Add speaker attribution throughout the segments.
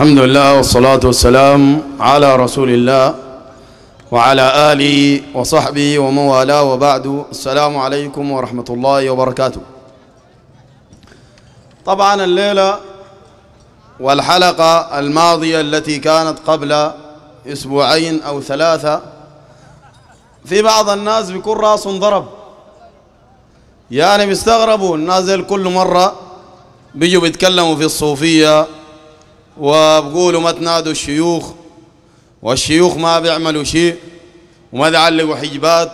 Speaker 1: الحمد لله والصلاة والسلام على رسول الله وعلى آله وصحبه ومن والاه وبعد السلام عليكم ورحمة الله وبركاته طبعا الليلة والحلقة الماضية التي كانت قبل أسبوعين أو ثلاثة في بعض الناس بيكون راس ضرب يعني بيستغربوا الناس كل مرة بيجوا بيتكلموا في الصوفية وبقولوا ما تنادوا الشيوخ والشيوخ ما بيعملوا شيء وما بيعلقوا حجبات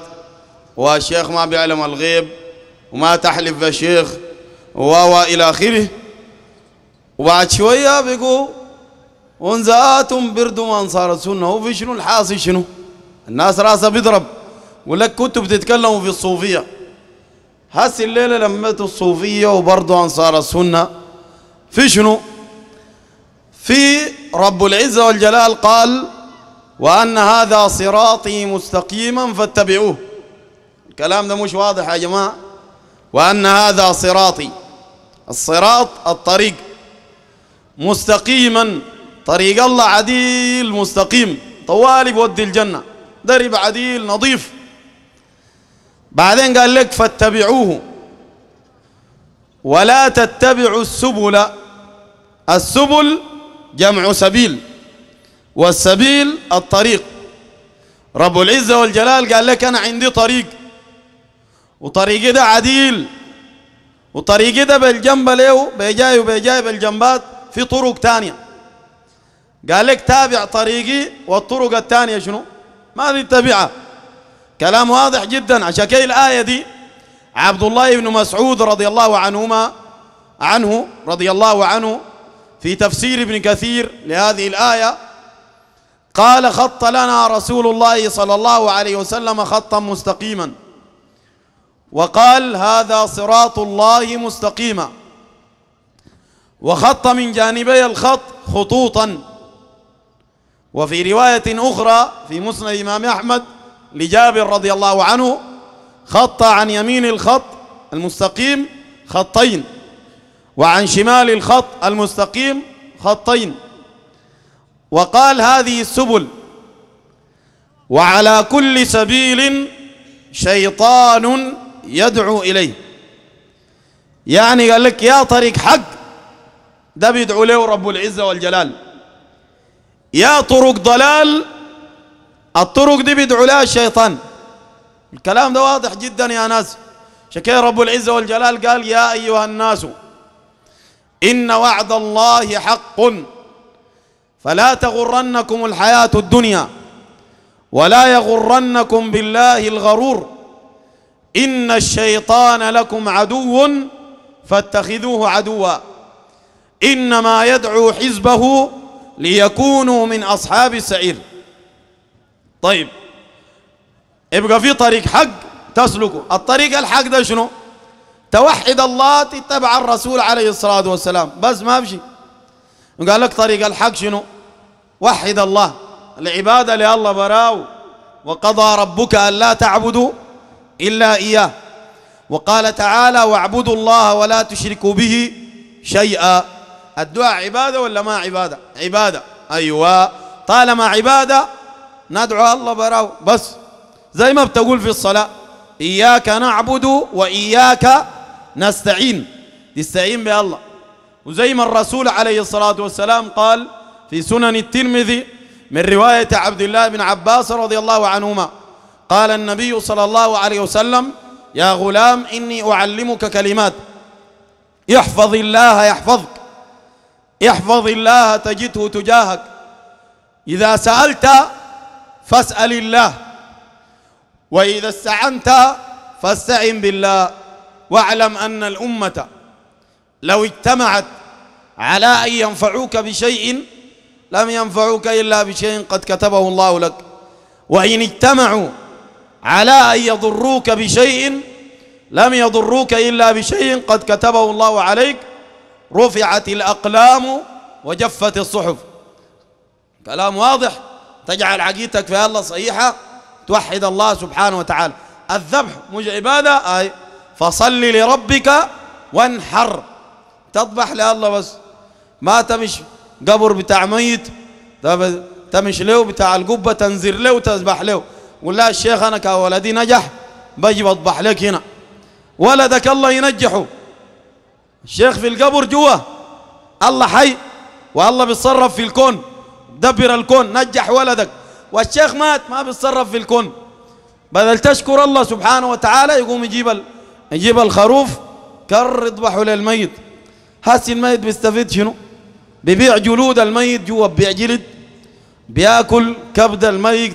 Speaker 1: والشيخ ما بيعلم الغيب وما تحلف شيخ و إلى آخره وبعد شوية بيقوا ونزاتهم بردوا ما انصار السنة وفي شنو الحاصل شنو الناس راسها بيضرب ولك كنتوا بتتكلموا في الصوفية هسي الليلة لميتوا الصوفية وبرضه أنصار السنة في شنو في رب العزة والجلال قال وأن هذا صراطي مستقيما فاتبعوه الكلام ده مش واضح يا جماعة وأن هذا صراطي الصراط الطريق مستقيما طريق الله عديل مستقيم طوالي بودي الجنة درب عديل نظيف بعدين قال لك فاتبعوه ولا تتبعوا السبل السبل جمع سبيل والسبيل الطريق رب العزة والجلال قال لك أنا عندي طريق وطريقي ده عديل وطريقي ده بالجنب له بيجاي وبيجاي بالجنبات في طرق تانية قال لك تابع طريقي والطرق التانية شنو ما دي تتبعها كلام واضح جدا عشان كده الآية دي عبد الله بن مسعود رضي الله عنهما عنه رضي الله عنه في تفسير ابن كثير لهذه الآية قال خط لنا رسول الله صلى الله عليه وسلم خطا مستقيما وقال هذا صراط الله مستقيما وخط من جانبي الخط خطوطا وفي رواية أخرى في مسند الإمام أحمد لجابر رضي الله عنه خط عن يمين الخط المستقيم خطين وعن شمال الخط المستقيم خطين وقال هذه السبل وعلى كل سبيل شيطان يدعو إليه يعني قال لك يا طريق حق ده بيدعو له رب العزة والجلال يا طرق ضلال الطرق دي بيدعو لها الشيطان الكلام ده واضح جدا يا ناس شكرا رب العزة والجلال قال يا أيها الناس إن وعد الله حق فلا تغرنكم الحياة الدنيا ولا يغرنكم بالله الغرور إن الشيطان لكم عدو فاتخذوه عدوا إنما يدعو حزبه ليكونوا من أصحاب السعير طيب يبقى في طريق حق تسلكه الطريق الحق ده شنو توحد الله تتبع الرسول عليه الصلاة والسلام بس ما بشي قال لك طريق الحق شنو وحد الله العبادة لله براو وقضى ربك ألا تعبدوا إلا إياه وقال تعالى واعبدوا الله ولا تشركوا به شيئا الدعاء عبادة ولا ما عبادة عبادة أيوة طالما عبادة ندعو الله براو بس زي ما بتقول في الصلاة إياك نعبد وإياك نستعين نستعين بالله وزي ما الرسول عليه الصلاة والسلام قال في سنن الترمذي من رواية عبد الله بن عباس رضي الله عنهما قال النبي صلى الله عليه وسلم يا غلام إني أعلمك كلمات احفظ الله يحفظك احفظ الله تجده تجاهك إذا سألت فاسأل الله وإذا استعنت فاستعن بالله واعلم أن الأمة لو اجتمعت على أن ينفعوك بشيء لم ينفعوك إلا بشيء قد كتبه الله لك وإن اجتمعوا على أن يضروك بشيء لم يضروك إلا بشيء قد كتبه الله عليك رفعت الأقلام وجفت الصحف كلام واضح تجعل عقيدتك في الله صحيحة توحد الله سبحانه وتعالى الذبح مش عبادة آيه فصل لربك وانحر تضبح لله بس ما تمش قبر بتاع ميت تمش له بتاع القبة تنزر له وتذبح له قول لا الشيخ أنا كولدي نجح بجي بطبح لك هنا ولدك الله ينجحه الشيخ في القبر جوا الله حي والله بيتصرف في الكون دبر الكون نجح ولدك والشيخ مات ما بيتصرف في الكون بدل تشكر الله سبحانه وتعالى يقوم يجيب نجيب الخروف كر حول للميت هاس الميت بيستفيد شنو ببيع جلود الميت جوا ببيع جلد بياكل كبد الميت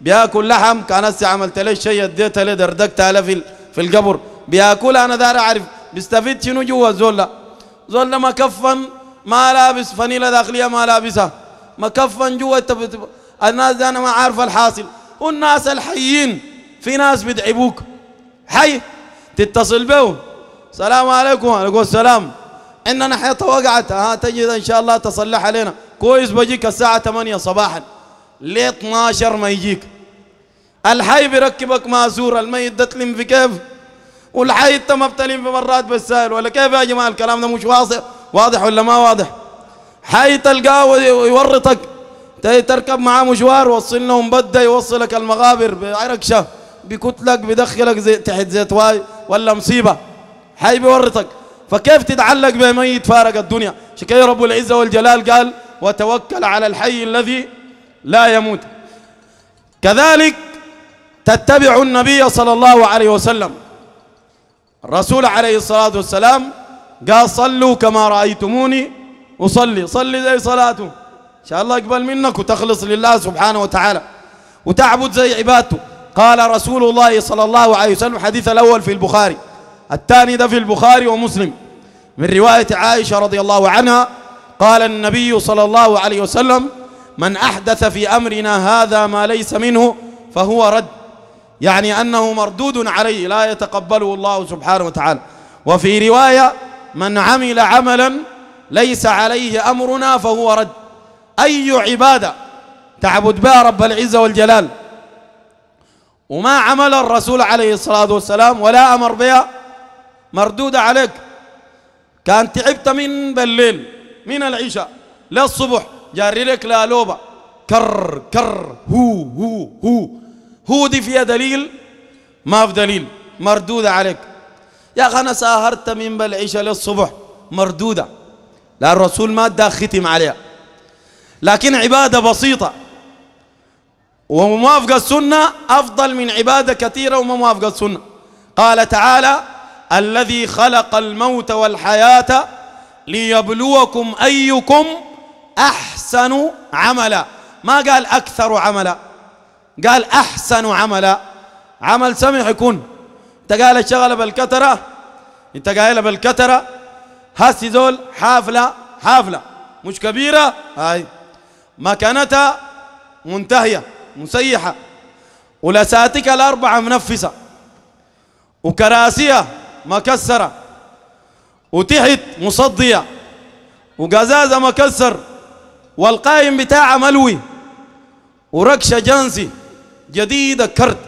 Speaker 1: بياكل لحم كان هسي عملت لي شيء اديت لي دردكت في في القبر بياكل انا دار اعرف بيستفيد شنو جوا زول زول مكفن ما لابس فنيله داخليه ما لابسها مكفن جوا الناس دي انا ما عارف الحاصل والناس الحيين في ناس بدعبوك حي تتصل به السلام عليكم وعليكم السلام عندنا حيطه وقعت ها آه، تجد ان شاء الله تصلح علينا كويس بجيك الساعه 8 صباحا ل 12 ما يجيك الحي بيركبك ماسور الميت ده تلم في كيف والحي انت ما بتلم في مرات بالسائل ولا كيف يا جماعه الكلام ده مش واضح واضح ولا ما واضح حي تلقاه ويورطك تركب معاه مشوار وصل لهم بده يوصلك المغابر بعرقشه بكتلك بدخلك زي تحت زيت واي ولا مصيبة حي بورطك فكيف تتعلق بميت فارق الدنيا شكي رب العزة والجلال قال وتوكل على الحي الذي لا يموت كذلك تتبع النبي صلى الله عليه وسلم الرسول عليه الصلاة والسلام قال صلوا كما رأيتموني وصلي صلي زي صلاته إن شاء الله يقبل منك وتخلص لله سبحانه وتعالى وتعبد زي عبادته قال رسول الله صلى الله عليه وسلم حديث الأول في البخاري الثاني ده في البخاري ومسلم من رواية عائشة رضي الله عنها قال النبي صلى الله عليه وسلم من أحدث في أمرنا هذا ما ليس منه فهو رد يعني أنه مردود عليه لا يتقبله الله سبحانه وتعالى وفي رواية من عمل عملا ليس عليه أمرنا فهو رد أي عبادة تعبد بها رب العزة والجلال وما عمل الرسول عليه الصلاة والسلام ولا أمر بها مردودة عليك كان تعبت من بالليل من العشاء للصبح جاري لك لا لوبة كر كر هو هو هو هو دي فيها دليل ما في دليل مردودة عليك يا أخي أنا ساهرت من بالعشاء للصبح مردودة لا الرسول ما دا ختم عليها لكن عبادة بسيطة وموافقة السنة أفضل من عبادة كثيرة وموافقة السنة قال تعالى الذي خلق الموت والحياة ليبلوكم أيكم أحسن عملا ما قال أكثر عملا قال أحسن عملا عمل سمح يكون انت قال الشغلة بالكترة انت قايلها بالكترة هسي زول حافلة حافلة مش كبيرة هاي مكانتها منتهية مسيحة ولساتك الأربعة منفسة وكراسيها مكسرة وتحت مصدية وقزازة مكسر والقايم بتاعها ملوي وركشة جنسي جديدة كرت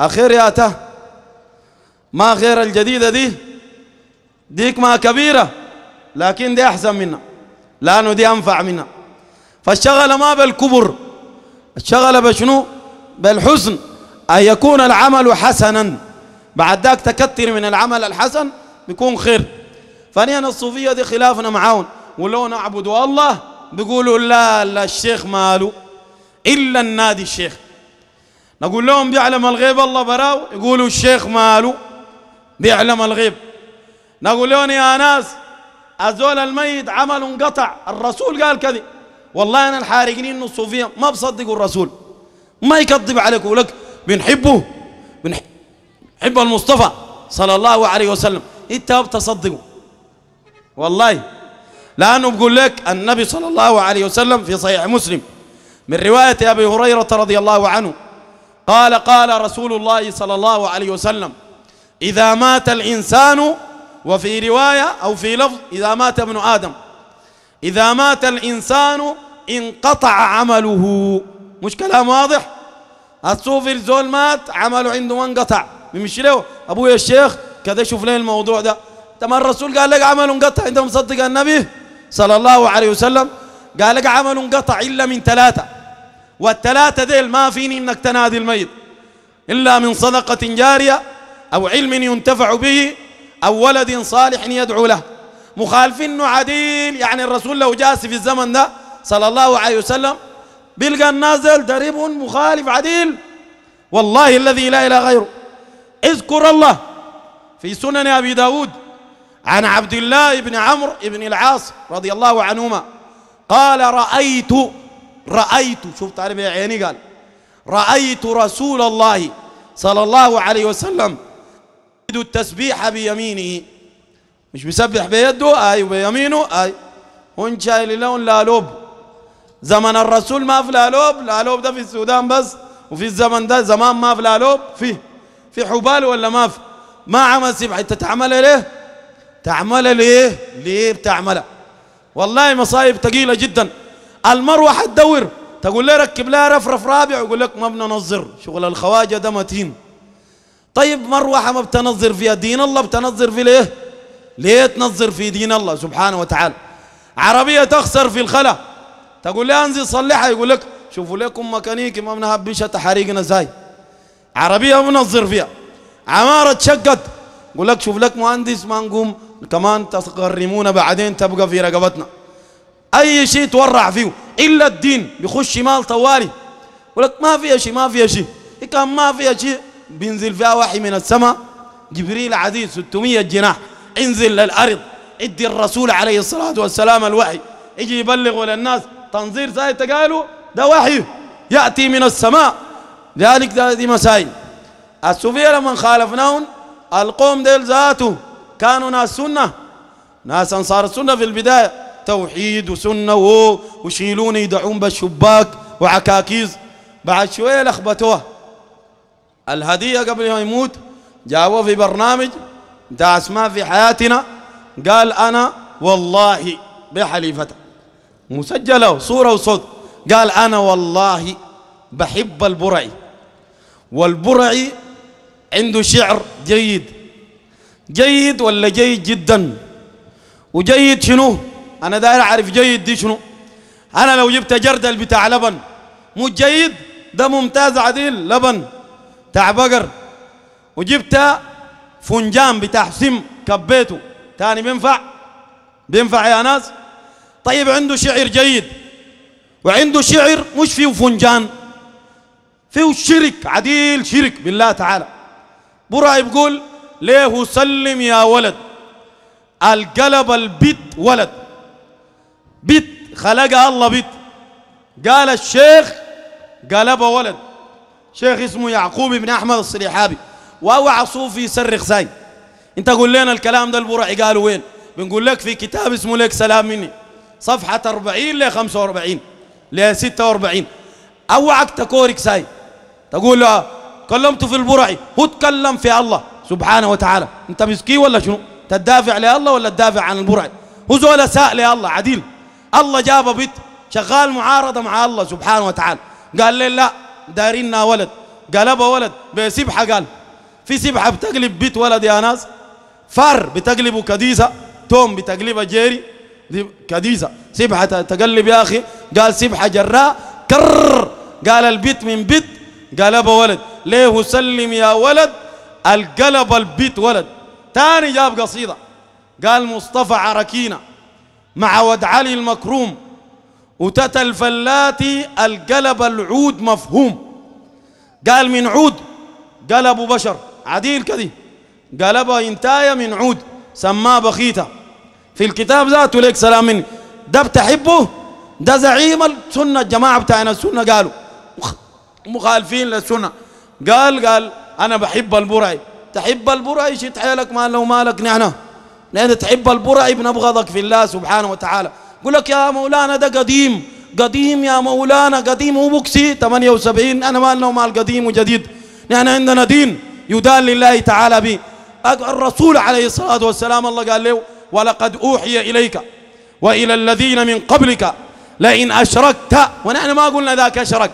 Speaker 1: أخير يا ته ما غير الجديدة دي ديك ما كبيرة لكن دي أحسن منها لأنه دي أنفع منها فالشغلة ما بالكبر الشغله بشنو بالحسن أن يكون العمل حسنا بعد ذاك تكثر من العمل الحسن بيكون خير فنحن الصوفية دي خلافنا معاهم ولو نعبد الله بيقولوا لا لا الشيخ ماله إلا النادي الشيخ نقول لهم بيعلم الغيب الله براو يقولوا الشيخ ماله بيعلم الغيب نقول لهم يا ناس الزول الميت عمل انقطع الرسول قال كذي والله أنا الحارقين إنه الصوفية ما بصدقوا الرسول ما يكذب عليك ويقول لك بنحبه بنحب المصطفى صلى الله عليه وسلم أنت ما بتصدقه والله لأنه بقول لك النبي صلى الله عليه وسلم في صحيح مسلم من رواية أبي هريرة رضي الله عنه قال قال رسول الله صلى الله عليه وسلم إذا مات الإنسان وفي رواية أو في لفظ إذا مات ابن آدم إذا مات الإنسان انقطع عمله مش كلام واضح الصوفي الزول مات عمله عنده ما انقطع بيمشي له ابويا الشيخ كذا شوف لي الموضوع ده تم الرسول قال لك عمله انقطع انت مصدق النبي صلى الله عليه وسلم قال لك عمله انقطع الا من ثلاثه والثلاثه ديل ما فيني انك تنادي الميت الا من صدقه جاريه او علم ينتفع به او ولد صالح يدعو له مخالفين عديل يعني الرسول لو جاس في الزمن ده صلى الله عليه وسلم بلقى النازل دريب مخالف عديل والله الذي لا إله غيره اذكر الله في سنن أبي داود عن عبد الله بن عمرو بن العاص رضي الله عنهما قال رأيت رأيت شوف تعرف عيني قال رأيت رسول الله صلى الله عليه وسلم يريد التسبيح بيمينه مش بيسبح بيده اي وبيمينه اي هون شايل لون لا لوب زمن الرسول ما في لالوب لالوب ده في السودان بس وفي الزمن ده زمان ما في لالوب في في حبال ولا ما في ما عمل سبحة تعملها ليه تعملها ليه ليه بتعملها والله مصايب ثقيلة جدا المروة حتدور تقول لي ركب لها رفرف رابع ويقول لك ما بننظر شغل الخواجة ده متين طيب مروحة ما بتنظر فيها دين الله بتنظر في ليه ليه تنظر في دين الله سبحانه وتعالى عربية تخسر في الخلا تقول لي انزل صلحها يقول لك شوفوا لكم ميكانيكي ما بنهبشها تحريقنا زاي عربيه منظر فيها عماره تشقت يقول لك شوف لك مهندس ما نقوم كمان تغرمونا بعدين تبقى في رقبتنا اي شيء تورع فيه الا الدين بيخش شمال طوالي يقول لك ما فيها شيء ما فيها شيء إيه كان ما فيها شيء بينزل فيها وحي من السماء جبريل عزيز 600 جناح انزل للارض ادي الرسول عليه الصلاه والسلام الوحي يجي يبلغ للناس تنظير زي تقالوا ده وحي يأتي من السماء ذلك دي مسائل السوفية لما خالفناهم القوم ديل ذاته كانوا ناس سنة ناس أنصار السنة في البداية توحيد وسنة وشيلون يدعون بالشباك وعكاكيز بعد شوية لخبتوه الهدية قبل ما يموت جابوه في برنامج ده اسماء في حياتنا قال أنا والله بحليفتك مسجلة وصورة وصوت قال أنا والله بحب البرعي والبرعي عنده شعر جيد جيد ولا جيد جدا وجيد شنو أنا داير أعرف جيد دي شنو أنا لو جبت جردل بتاع لبن مو جيد ده ممتاز عديل لبن تاع بقر وجبت فنجان بتاع سم كبيته تاني بينفع بينفع يا ناس طيب عنده شعر جيد وعنده شعر مش فيه فنجان فيه شرك عديل شرك بالله تعالى برا بيقول ليه سلم يا ولد القلب البيت ولد بيت خلقها الله بيت قال الشيخ قلب ولد شيخ اسمه يعقوب بن احمد الصليحابي واوعى صوفي يصرخ ساي انت قول لنا الكلام ده البرعي قالوا وين بنقول لك في كتاب اسمه لك سلام مني صفحة 40 ل 45 ل 46 اوعك تكورك ساي تقول له كلمت في البرعي هو تكلم في الله سبحانه وتعالى انت مسكين ولا شنو تدافع لله ولا تدافع عن البرعي هو زول ساء لله عديل الله جابه بيت شغال معارضه مع الله سبحانه وتعالى قال لي لا دارينا ولد قلبها ولد بسبحه قال في سبحه بتقلب بيت ولد يا ناس فر بتقلبه كديسه توم بتقلبه جيري دي كديسة سبحة تقلب يا أخي قال سبحة جراء كر قال البيت من بيت قال أبا ولد ليه سلم يا ولد القلب البيت ولد تاني جاب قصيدة قال مصطفى عركينا مع ود علي المكروم وتت الفلاتي القلب العود مفهوم قال من عود قلبه بشر عديل كذي أبا انتايا من عود سماه بخيته في الكتاب ذاته ليك سلام مني ده بتحبه ده زعيم السنة الجماعة بتاعنا السنة قالوا مخالفين للسنة قال قال أنا بحب البرعي تحب البرعي شد حيلك ما لو مالك لأن تحب البرعي بنبغضك في الله سبحانه وتعالى يقول لك يا مولانا ده قديم قديم يا مولانا قديم هو بوكسي 78 أنا مالنا ومال قديم وجديد نحن عندنا دين يدان لله تعالى به الرسول عليه الصلاة والسلام الله قال له ولقد أوحي إليك وإلى الذين من قبلك لئن أشركت ونحن ما قلنا ذاك أشرك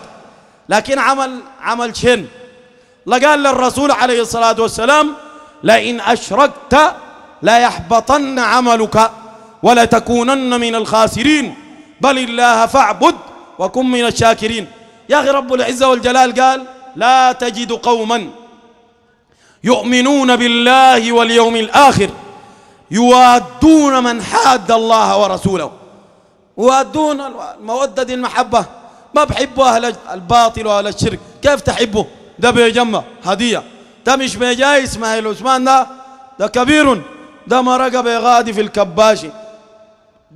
Speaker 1: لكن عمل عمل شن لقال للرسول عليه الصلاة والسلام لئن أشركت لا يحبطن عملك ولا تكونن من الخاسرين بل الله فاعبد وكن من الشاكرين يا أخي رب العزة والجلال قال لا تجد قوما يؤمنون بالله واليوم الآخر يوادون من حاد الله ورسوله يوادون المودة دي المحبة ما بحبوا أهل الباطل وأهل الشرك كيف تحبه ده بيجمع هدية ده مش بيجاي إسماعيل عثمان ده ده كبير ده مرق بيغادي في الكباشي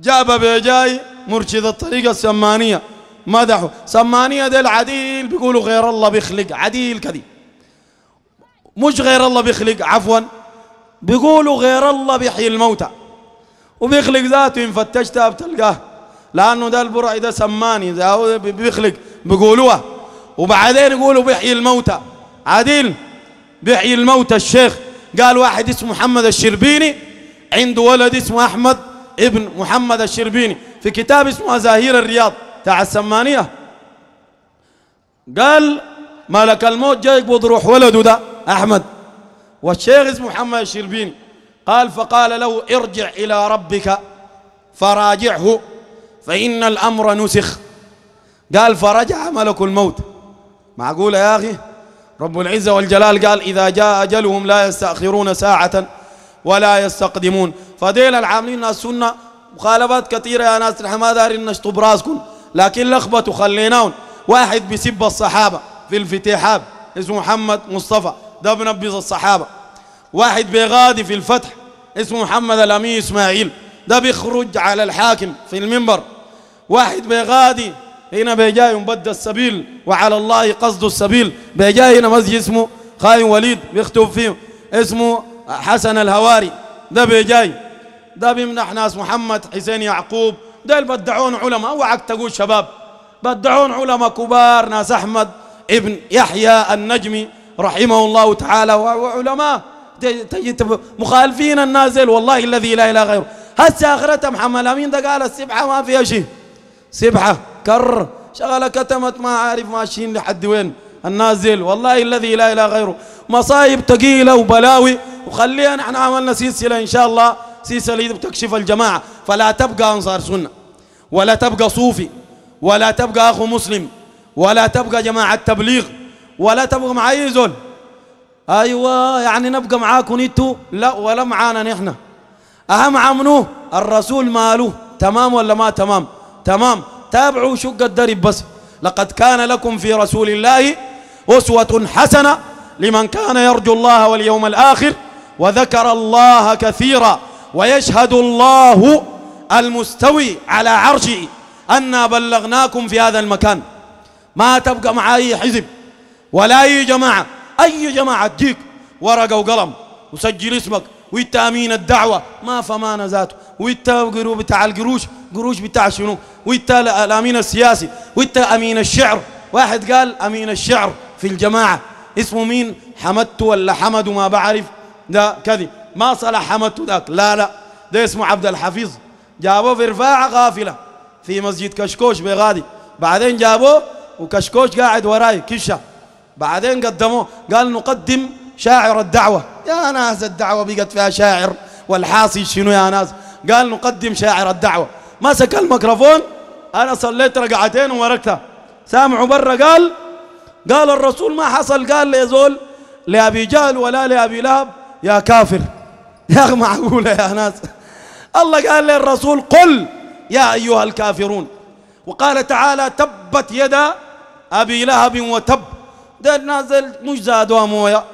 Speaker 1: جاب بيجاي مرشد الطريقة السمانية مدحه سمانية ده العديل بيقولوا غير الله بيخلق عديل كذي مش غير الله بيخلق عفوا بيقولوا غير الله بيحيي الموتى وبيخلق ذاته إن فتشتها بتلقاه لأنه ده البرعي ده سماني ده بيخلق بيقولوها وبعدين يقولوا بيحيي الموتى عادل بيحيي الموتى الشيخ قال واحد اسمه محمد الشربيني عنده ولد اسمه أحمد ابن محمد الشربيني في كتاب اسمه زاهير الرياض تاع السمانية قال ملك الموت جاي يقبض روح ولده ده أحمد والشيخ اسمه محمد الشربيني قال فقال له ارجع إلى ربك فراجعه فإن الأمر نسخ قال فرجع ملك الموت معقول يا أخي رب العزة والجلال قال إذا جاء أجلهم لا يستأخرون ساعة ولا يستقدمون فديل العاملين السنة مخالفات كثيرة يا ناس نحن ما دارين نشطب راسكم لكن لخبطوا خليناهم واحد بيسب الصحابة في الفتيحاب اسمه محمد مصطفى ده بنبز الصحابة واحد بيغادي في الفتح اسمه محمد الأمين إسماعيل ده بيخرج على الحاكم في المنبر واحد بيغادي هنا بيجاي مبدى السبيل وعلى الله قصد السبيل بيجاي هنا مسجد اسمه خاين وليد بيخطب فيه اسمه حسن الهواري ده بيجاي ده بيمنح ناس محمد حسين يعقوب ده اللي بدعون علماء اوعك تقول شباب بدعون علماء كبار ناس احمد ابن يحيى النجمي رحمه الله تعالى وعلماء تجد مخالفين النازل والله الذي لا اله غيره هسه اخرتها محمد امين ده قال السبحه ما فيها شيء سبحه كر شغله كتمت ما عارف ماشيين لحد وين النازل والله الذي لا اله غيره مصايب ثقيله وبلاوي وخلينا نحن عملنا سلسله ان شاء الله سلسله بتكشف الجماعه فلا تبقى انصار سنه ولا تبقى صوفي ولا تبقى اخو مسلم ولا تبقى جماعه تبليغ ولا تبقى مع اي زول أيوة يعني نبقى معاكم انتوا لا ولا معانا نحن أهم عمنو الرسول ماله تمام ولا ما تمام تمام تابعوا شق الدرب بس لقد كان لكم في رسول الله أسوة حسنة لمن كان يرجو الله واليوم الآخر وذكر الله كثيرا ويشهد الله المستوي على عرشه أنا بلغناكم في هذا المكان ما تبقى مع أي حزب ولا أي جماعة أي جماعة تجيك ورقة وقلم وسجل اسمك ويتامين الدعوه ما فمان ذاته وانت بتاع القروش قروش بتاع شنو ويتا الامين السياسي ويتا امين الشعر واحد قال امين الشعر في الجماعه اسمه مين حمدت ولا حمد ما بعرف ده كذي ما صلح حمدت ذاك لا لا ده اسمه عبد الحفيظ جابوه في رفاعه غافله في مسجد كشكوش بغادي بعدين جابوه وكشكوش قاعد وراي كشه بعدين قدموه قال نقدم شاعر الدعوة يا ناس الدعوة بقت فيها شاعر والحاصي شنو يا ناس قال نقدم شاعر الدعوة مسك الميكروفون أنا صليت ركعتين وركتها سامعوا برا قال قال الرسول ما حصل قال لي زول لأبي جهل ولا لأبي لهب يا كافر يا أخي معقولة يا ناس الله قال للرسول قل يا أيها الكافرون وقال تعالى تبت يدا أبي لهب وتب دير نازل مش زادوها موية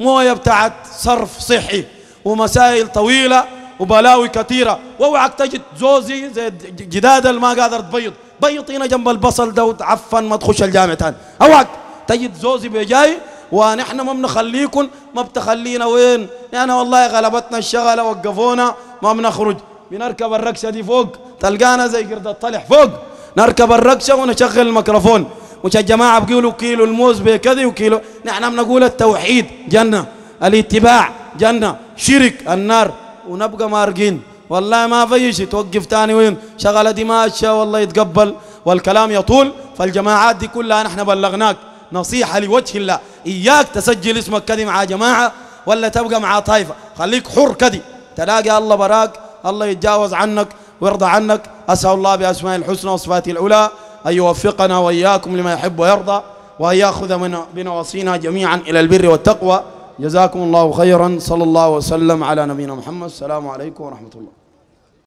Speaker 1: موية بتاعت صرف صحي ومسائل طويلة وبلاوي كثيرة واوعك تجد زوزي زي جداد اللي ما قادر تبيض بيض هنا جنب البصل ده وتعفن ما تخش الجامعة تاني اوعك تجد زوزي بجاي ونحن ما بنخليكم ما بتخلينا وين يعني والله غلبتنا الشغلة وقفونا ما بنخرج بنركب الركشة دي فوق تلقانا زي قرد الطلح فوق نركب الركشة ونشغل الميكروفون مش الجماعة بيقولوا كيلو الموز بكذا وكيلو نحن بنقول التوحيد جنة الاتباع جنة شرك النار ونبقى مارقين والله ما في شيء توقف ثاني وين شغلة دي ماشية والله يتقبل والكلام يطول فالجماعات دي كلها نحن بلغناك نصيحة لوجه الله إياك تسجل اسمك كذي مع جماعة ولا تبقى مع طائفة خليك حر كذي تلاقي الله براك الله يتجاوز عنك ويرضى عنك أسأل الله بأسماء الحسنى وصفاته العلى أن يوفقنا وإياكم لما يحب ويرضى وأن يأخذ من بنواصينا جميعا إلى البر والتقوى جزاكم الله خيرا صلى الله وسلم على نبينا محمد السلام عليكم ورحمة الله